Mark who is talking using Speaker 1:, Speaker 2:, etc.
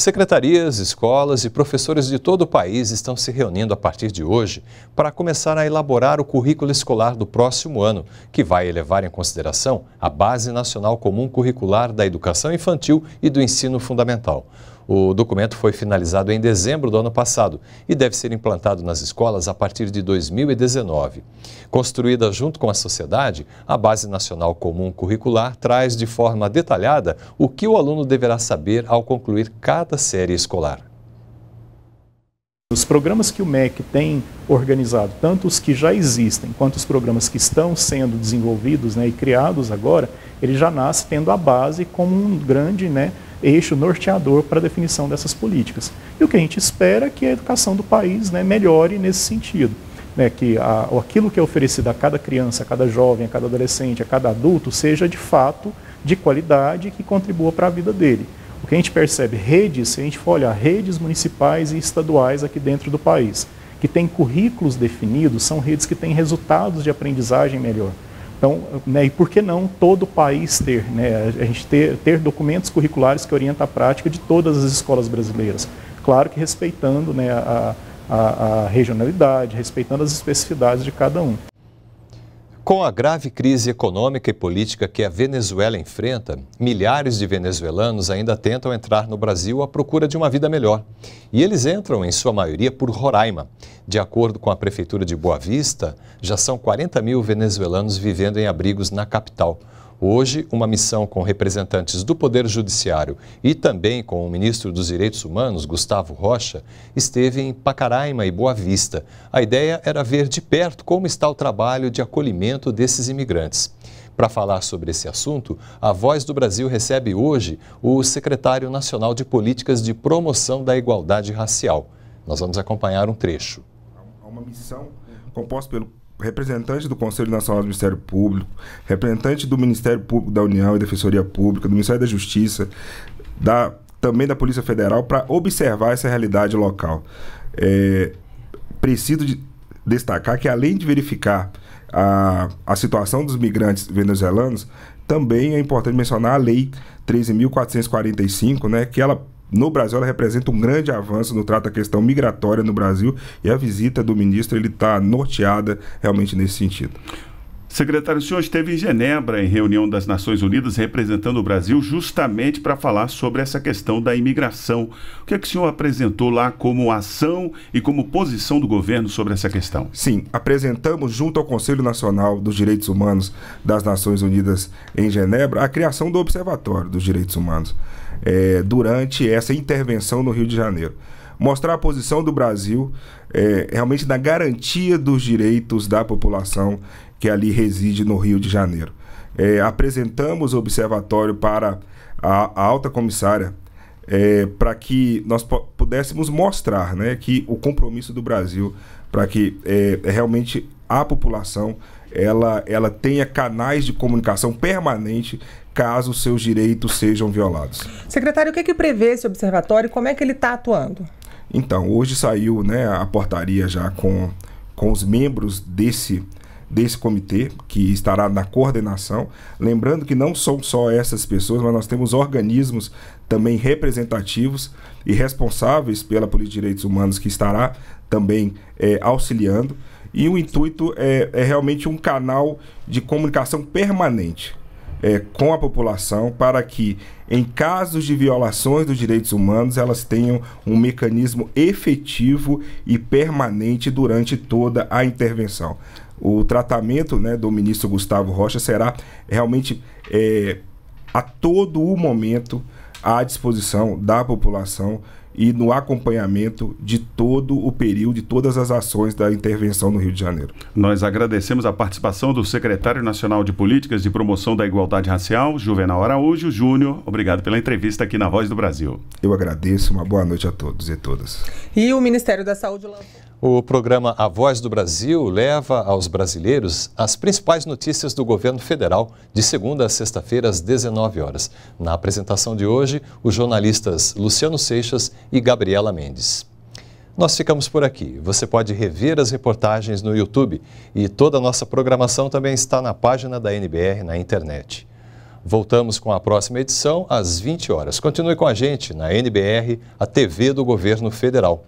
Speaker 1: Secretarias, escolas e professores de todo o país estão se reunindo a partir de hoje para começar a elaborar o currículo escolar do próximo ano, que vai levar em consideração a Base Nacional Comum Curricular da Educação Infantil e do Ensino Fundamental. O documento foi finalizado em dezembro do ano passado e deve ser implantado nas escolas a partir de 2019. Construída junto com a sociedade, a Base Nacional Comum Curricular traz de forma detalhada o que o aluno deverá saber ao concluir cada série escolar.
Speaker 2: Os programas que o MEC tem organizado, tanto os que já existem quanto os programas que estão sendo desenvolvidos né, e criados agora, ele já nasce tendo a base como um grande né, eixo norteador para a definição dessas políticas. E o que a gente espera é que a educação do país né, melhore nesse sentido. Né, que a, aquilo que é oferecido a cada criança, a cada jovem, a cada adolescente, a cada adulto, seja de fato de qualidade e que contribua para a vida dele. O que a gente percebe, redes, se a gente for olhar redes municipais e estaduais aqui dentro do país, que têm currículos definidos, são redes que têm resultados de aprendizagem melhor. Então, né, e por que não todo o país ter? Né, a gente ter, ter documentos curriculares que orientam a prática de todas as escolas brasileiras. Claro que respeitando né, a, a, a regionalidade, respeitando as especificidades de cada um.
Speaker 1: Com a grave crise econômica e política que a Venezuela enfrenta, milhares de venezuelanos ainda tentam entrar no Brasil à procura de uma vida melhor. E eles entram, em sua maioria, por Roraima. De acordo com a Prefeitura de Boa Vista, já são 40 mil venezuelanos vivendo em abrigos na capital. Hoje, uma missão com representantes do Poder Judiciário e também com o ministro dos Direitos Humanos, Gustavo Rocha, esteve em Pacaraima e Boa Vista. A ideia era ver de perto como está o trabalho de acolhimento desses imigrantes. Para falar sobre esse assunto, a Voz do Brasil recebe hoje o secretário nacional de Políticas de Promoção da Igualdade Racial. Nós vamos acompanhar um trecho.
Speaker 3: Há é uma missão composta pelo representante do Conselho Nacional do Ministério Público, representante do Ministério Público da União e Defensoria Pública, do Ministério da Justiça, da, também da Polícia Federal, para observar essa realidade local. É, preciso de destacar que, além de verificar a, a situação dos migrantes venezuelanos, também é importante mencionar a Lei 13.445, né, que ela no Brasil ela representa um grande avanço no trato da questão migratória no Brasil e a visita do ministro ele está norteada realmente nesse sentido. Secretário, o senhor esteve em Genebra, em reunião das Nações Unidas, representando o Brasil, justamente para falar sobre essa questão da imigração. O que é que o senhor apresentou lá como ação e como posição do governo sobre essa questão? Sim, apresentamos junto ao Conselho Nacional dos Direitos Humanos das Nações Unidas em Genebra a criação do Observatório dos Direitos Humanos é, durante essa intervenção no Rio de Janeiro mostrar a posição do Brasil é, realmente na garantia dos direitos da população que ali reside no Rio de Janeiro. É, apresentamos o observatório para a, a alta comissária é, para que nós pudéssemos mostrar né, que o compromisso do Brasil para que é, realmente a população ela, ela tenha canais de comunicação permanente caso seus direitos sejam violados.
Speaker 1: Secretário, o que, é que prevê esse observatório e como é que ele está atuando?
Speaker 3: Então, hoje saiu né, a portaria já com, com os membros desse, desse comitê, que estará na coordenação. Lembrando que não são só essas pessoas, mas nós temos organismos também representativos e responsáveis pela política de direitos humanos que estará também é, auxiliando. E o intuito é, é realmente um canal de comunicação permanente é, com a população para que, em casos de violações dos direitos humanos, elas tenham um mecanismo efetivo e permanente durante toda a intervenção. O tratamento né, do ministro Gustavo Rocha será realmente é, a todo o momento à disposição da população e no acompanhamento de todo o período, de todas as ações da intervenção no Rio de Janeiro. Nós agradecemos a participação do secretário nacional de Políticas de Promoção da Igualdade Racial, Juvenal Araújo
Speaker 1: Júnior. Obrigado pela entrevista aqui na Voz do Brasil.
Speaker 3: Eu agradeço, uma boa noite a todos e todas.
Speaker 1: E o Ministério da Saúde lançou. O programa A Voz do Brasil leva aos brasileiros as principais notícias do governo federal de segunda a sexta-feira às 19 horas. Na apresentação de hoje, os jornalistas Luciano Seixas e Gabriela Mendes. Nós ficamos por aqui. Você pode rever as reportagens no YouTube e toda a nossa programação também está na página da NBR na internet. Voltamos com a próxima edição às 20 horas. Continue com a gente na NBR, a TV do Governo Federal.